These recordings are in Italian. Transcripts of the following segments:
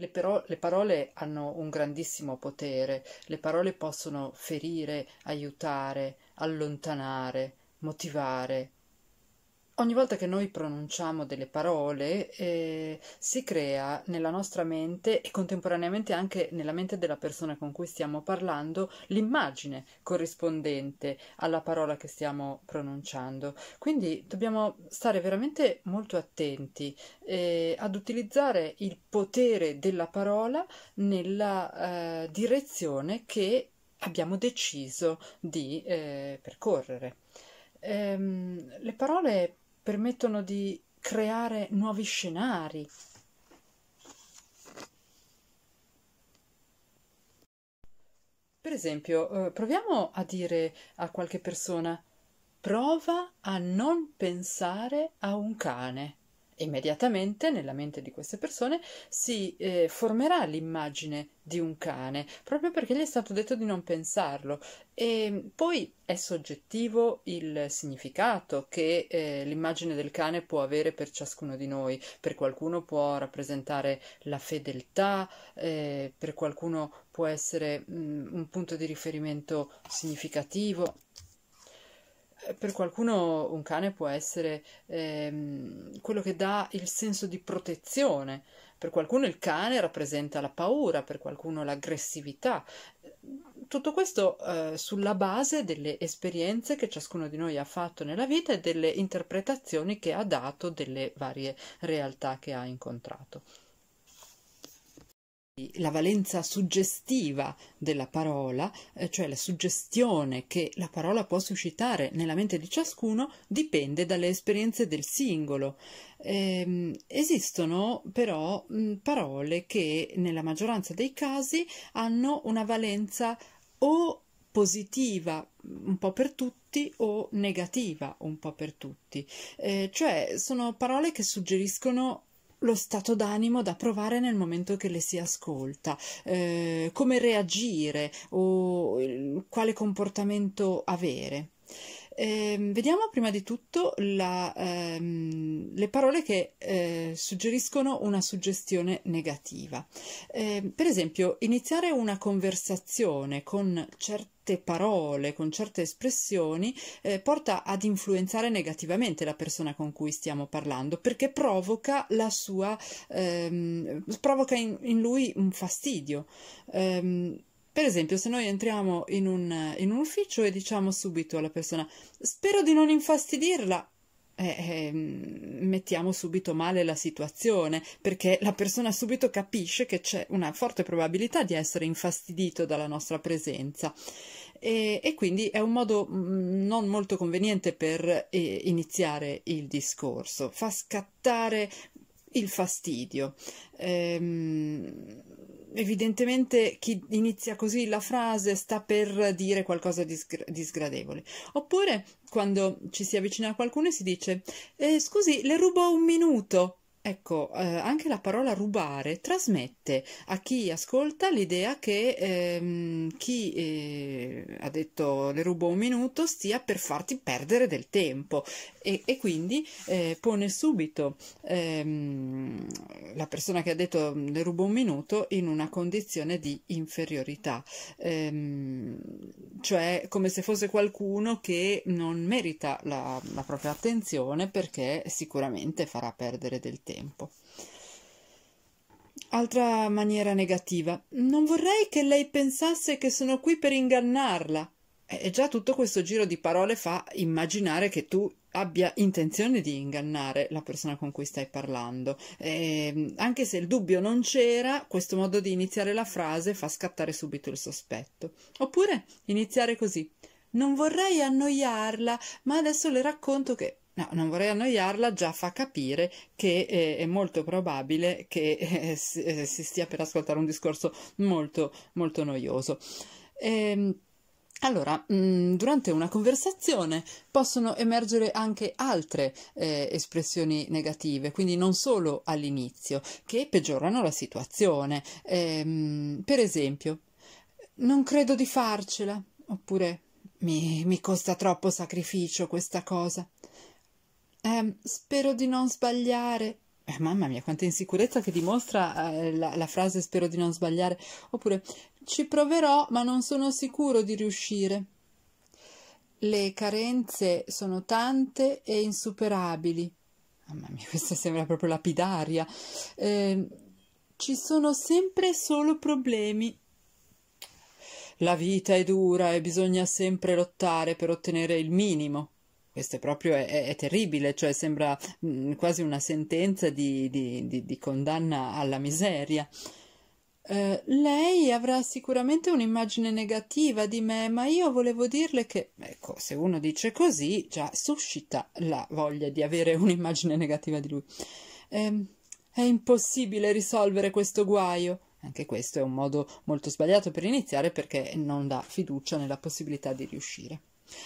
Le, però, le, parole hanno un grandissimo potere, le parole possono ferire, aiutare, allontanare, motivare, ogni volta che noi pronunciamo delle parole eh, si crea nella nostra mente e contemporaneamente anche nella mente della persona con cui stiamo parlando l'immagine corrispondente alla parola che stiamo pronunciando. Quindi dobbiamo stare veramente molto attenti eh, ad utilizzare il potere della parola nella eh, direzione che abbiamo deciso di eh, percorrere. Um, le parole permettono di creare nuovi scenari. Per esempio, eh, proviamo a dire a qualche persona prova a non pensare a un cane immediatamente nella mente di queste persone si eh, formerà l'immagine di un cane, proprio perché gli è stato detto di non pensarlo e ehm, poi è soggettivo il significato che eh, l'immagine del cane può avere per ciascuno di noi, per qualcuno può rappresentare la fedeltà, eh, per qualcuno può essere mh, mm, un punto di riferimento significativo. Eh, per qualcuno un cane può essere ehm, quello che dà il senso di protezione, per qualcuno il cane rappresenta la paura, per qualcuno l'aggressività. Tutto questo eh, sulla base delle esperienze che ciascuno di noi ha fatto nella vita e delle interpretazioni che ha dato delle varie realtà che ha incontrato la valenza suggestiva della parola, eh, cioè la suggestione che la parola può suscitare nella mente di ciascuno, dipende dalle esperienze del singolo. Eh, esistono però mm, parole che nella maggioranza dei casi hanno una valenza o positiva mm, un po' per tutti o negativa un po' per tutti, eh, cioè sono parole che suggeriscono lo stato d'animo da provare nel momento che le si ascolta, eh, come reagire o quale comportamento avere. Eh, vediamo prima di tutto la, ehm, le parole che eh, suggeriscono una suggestione negativa. Eh, per esempio, iniziare una conversazione con certe parole, con certe espressioni, eh, porta ad influenzare negativamente la persona con cui stiamo parlando, perché provoca la sua ehm, provoca in, in, lui un fastidio. Ehm, per esempio, se noi entriamo in un, in un ufficio e diciamo subito alla persona spero di non infastidirla, eh, eh, mettiamo subito male la situazione perché la persona subito capisce che c'è una forte probabilità di essere infastidito dalla nostra presenza. E, e, quindi è un modo mm, non molto conveniente per eh, iniziare il discorso, fa scattare il fastidio. Ehm, evidentemente chi inizia così la frase sta per dire qualcosa di, di sgradevole. Oppure quando ci si avvicina a qualcuno e si dice eh, scusi, le rubo un minuto. Ecco, eh, anche la parola rubare trasmette a chi ascolta l'idea che ehm, chi eh, ha detto le rubo un minuto stia per farti perdere del tempo e, e quindi eh, pone subito ehm, la persona che ha detto le rubo un minuto in una condizione di inferiorità, ehm, cioè come se fosse qualcuno che non merita la, la propria attenzione perché sicuramente farà perdere del tempo tempo. Altra maniera negativa. Non vorrei che lei pensasse che sono qui per ingannarla. E già tutto questo giro di parole fa immaginare che tu abbia intenzione di ingannare la persona con cui stai parlando. E ehm, anche se il dubbio non c'era, questo modo di iniziare la frase fa scattare subito il sospetto. Oppure iniziare così. Non vorrei annoiarla, ma adesso le racconto che No, non vorrei annoiarla, già fa capire che eh, è molto probabile che eh, si, eh, si, stia per ascoltare un discorso molto, molto noioso. Ehm, allora, mh, mm, durante una conversazione possono emergere anche altre eh, espressioni negative, quindi non solo all'inizio, che peggiorano la situazione. Ehm, per esempio, non credo di farcela, oppure mi, mi costa troppo sacrificio questa cosa eh, spero di non sbagliare. Eh, mamma mia, quanta insicurezza che dimostra eh, la, la frase spero di non sbagliare. Oppure ci proverò, ma non sono sicuro di riuscire. Le carenze sono tante e insuperabili. Mamma mia, questa sembra proprio lapidaria. Eh, ci sono sempre solo problemi. La vita è dura e bisogna sempre lottare per ottenere il minimo questo è proprio è, è, terribile, cioè sembra mh, mm, quasi una sentenza di, di, di, di condanna alla miseria. Eh, lei avrà sicuramente un'immagine negativa di me, ma io volevo dirle che, ecco, se uno dice così, già suscita la voglia di avere un'immagine negativa di lui. Eh, è impossibile risolvere questo guaio. Anche questo è un modo molto sbagliato per iniziare perché non dà fiducia nella possibilità di riuscire.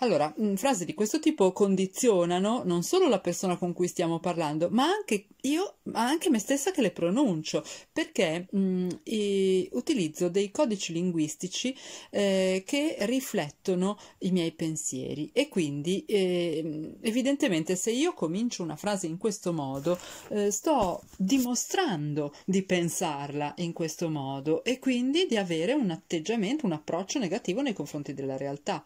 Allora, mm, frasi di questo tipo condizionano non solo la persona con cui stiamo parlando, ma anche io, ma anche me stessa che le pronuncio, perché mh, mm, e, utilizzo dei codici linguistici eh, che riflettono i miei pensieri e quindi eh, evidentemente se io comincio una frase in questo modo eh, sto dimostrando di pensarla in questo modo e quindi di avere un atteggiamento, un approccio negativo nei confronti della realtà.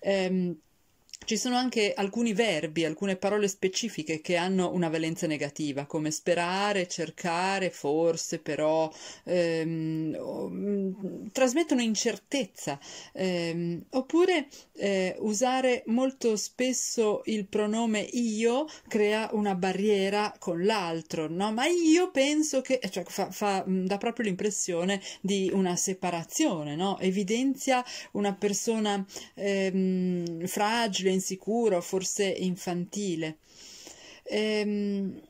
Eh, um, Ci sono anche alcuni verbi, alcune parole specifiche che hanno una valenza negativa, come sperare, cercare, forse, però, ehm, mm, trasmettono incertezza, ehm, oppure eh, usare molto spesso il pronome io crea una barriera con l'altro, no? Ma io penso che, eh, cioè, fa, fa, mm, dà proprio l'impressione di una separazione, no? Evidenzia una persona ehm, fragile, fragile, insicuro, forse infantile. Ehm,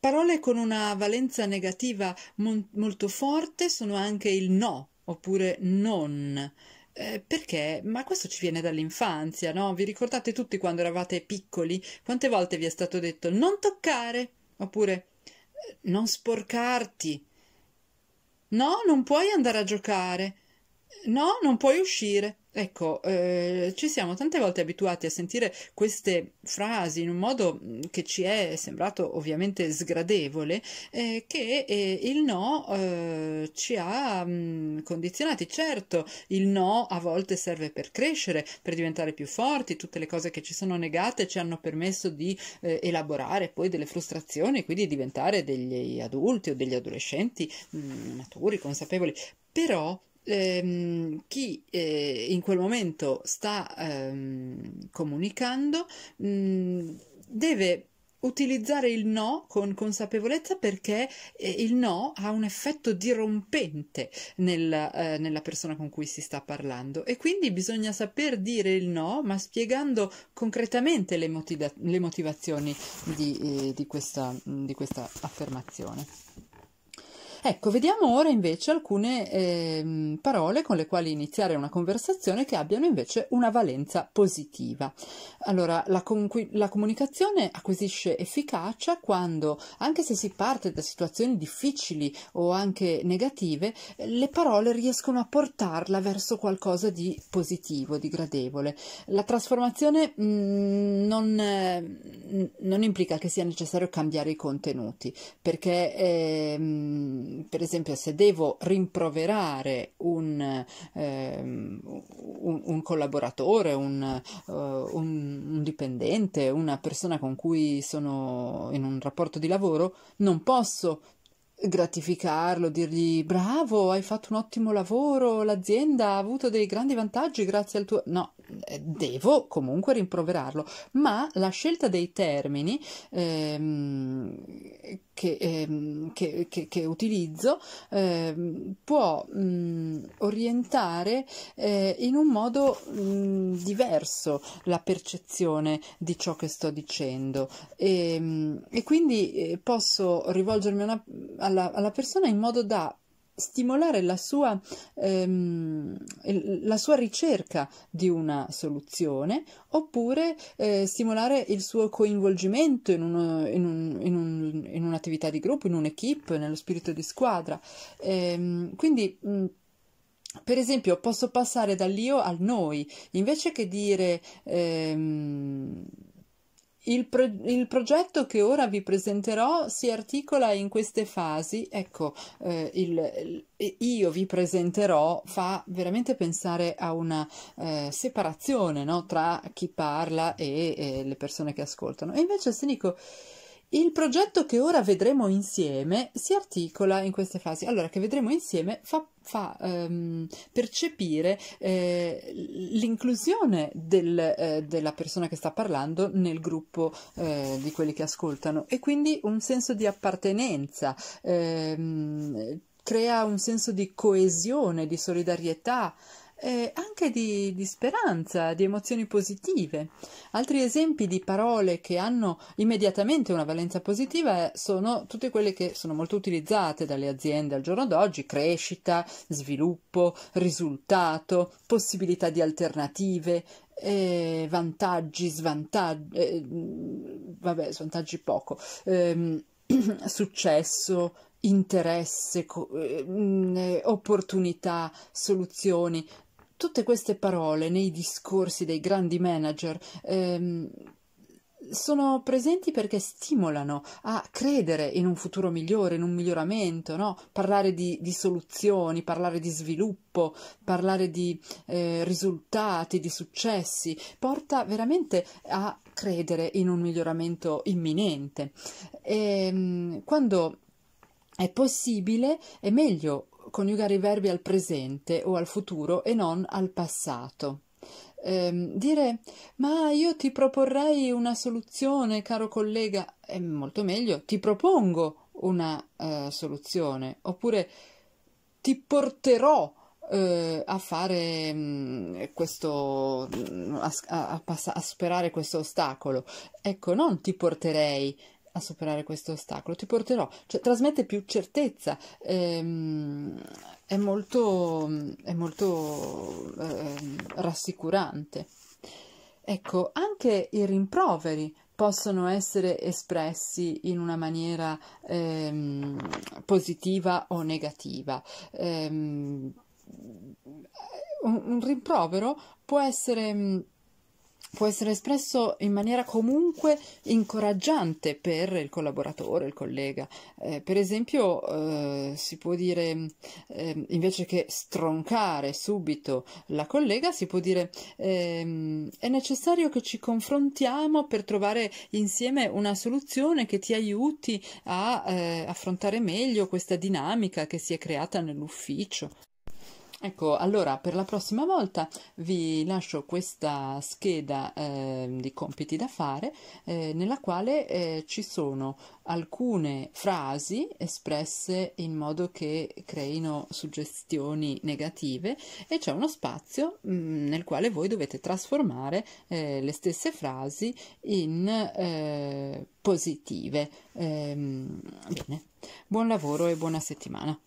parole con una valenza negativa mon- molto forte sono anche il no oppure non. Eh, perché? Ma questo ci viene dall'infanzia, no? Vi ricordate tutti quando eravate piccoli? Quante volte vi è stato detto non toccare oppure eh, non sporcarti? No, non puoi andare a giocare. No, non puoi uscire. Ecco, eh, ci siamo tante volte abituati a sentire queste frasi in un modo mm, che ci è sembrato ovviamente sgradevole, eh, che eh, il no eh, ci ha mh, mm, condizionati. Certo, il no a volte serve per crescere, per diventare più forti, tutte le cose che ci sono negate ci hanno permesso di eh, elaborare poi delle frustrazioni, quindi diventare degli adulti o degli adolescenti mh, mm, maturi, consapevoli. Però ehm, chi eh, in quel momento sta ehm, comunicando mh, mm, deve utilizzare il no con consapevolezza perché eh, il no ha un effetto dirompente nella, eh, nella persona con cui si sta parlando e quindi bisogna saper dire il no ma spiegando concretamente le, motiva- le motivazioni di, eh, di, questa, di questa affermazione. Ecco, vediamo ora invece alcune eh, parole con le quali iniziare una conversazione che abbiano invece una valenza positiva. Allora, la, la comunicazione acquisisce efficacia quando, anche se si parte da situazioni difficili o anche negative, le parole riescono a portarla verso qualcosa di positivo, di gradevole. La trasformazione mh, mm, non, eh, non, implica che sia necessario cambiare i contenuti, perché... Eh, mh, per esempio, se devo rimproverare un, ehm, un, un collaboratore, un, uh, un, dipendente, una persona con cui sono in un rapporto di lavoro, non posso gratificarlo, dirgli bravo, hai fatto un ottimo lavoro, l'azienda ha avuto dei grandi vantaggi grazie al tuo... No, eh, devo comunque rimproverarlo, ma la scelta dei termini ehm, che, ehm, che, che, che, utilizzo ehm, può mh, mm, orientare eh, in un modo mh, mm, diverso la percezione di ciò che sto dicendo e, ehm, e quindi eh, posso rivolgermi una, alla, alla persona in modo da stimolare la sua, ehm, la sua ricerca di una soluzione oppure eh, stimolare il suo coinvolgimento in, uno, in, un, in, un, in, un'attività di gruppo, in un'equipe, nello spirito di squadra. Ehm, quindi, per esempio, posso passare dall'io al noi, invece che dire... Ehm, il, pro- il, progetto che ora vi presenterò si articola in queste fasi. Ecco, eh, il, il, io vi presenterò fa veramente pensare a una eh, separazione no? tra chi parla e, e le persone che ascoltano. E invece se dico il progetto che ora vedremo insieme si articola in queste fasi. Allora, che vedremo insieme fa, fa ehm, percepire eh, l'inclusione del, eh, della persona che sta parlando nel gruppo eh, di quelli che ascoltano e quindi un senso di appartenenza. Ehm, crea un senso di coesione, di solidarietà, eh, anche di, di speranza, di emozioni positive. Altri esempi di parole che hanno immediatamente una valenza positiva sono tutte quelle che sono molto utilizzate dalle aziende al giorno d'oggi, crescita, sviluppo, risultato, possibilità di alternative, eh, vantaggi, svantaggi, eh, mm, vabbè, svantaggi poco, eh, successo, interesse, mm, opportunità, soluzioni. Tutte queste parole nei discorsi dei grandi manager ehm, sono presenti perché stimolano a credere in un futuro migliore, in un miglioramento, no? parlare di, di, soluzioni, parlare di sviluppo, parlare di eh, risultati, di successi, porta veramente a credere in un miglioramento imminente. E, ehm, quando è possibile, è meglio coniugare i verbi al presente o al futuro e non al passato. Eh, dire ma io ti proporrei una soluzione, caro collega, è molto meglio, ti propongo una eh, soluzione, oppure ti porterò eh, a fare mh, mm, questo, mm, a, a, a superare questo ostacolo. Ecco, non ti porterei, a superare questo ostacolo, ti porterò, cioè trasmette più certezza, ehm, è molto, è molto ehm, rassicurante. Ecco, anche i rimproveri possono essere espressi in una maniera ehm, positiva o negativa. Ehm, un, un, rimprovero può essere può essere espresso in maniera comunque incoraggiante per il collaboratore, il collega. Eh, per esempio, eh, si può dire eh, invece che stroncare subito la collega, si può dire ehm, è necessario che ci confrontiamo per trovare insieme una soluzione che ti aiuti a eh, affrontare meglio questa dinamica che si è creata nell'ufficio. Ecco, allora per la prossima volta vi lascio questa scheda eh, di compiti da fare eh, nella quale eh, ci sono alcune frasi espresse in modo che creino suggestioni negative e c'è uno spazio mh, mm, nel quale voi dovete trasformare eh, le stesse frasi in eh, positive. Ehm, bene, buon lavoro e buona settimana.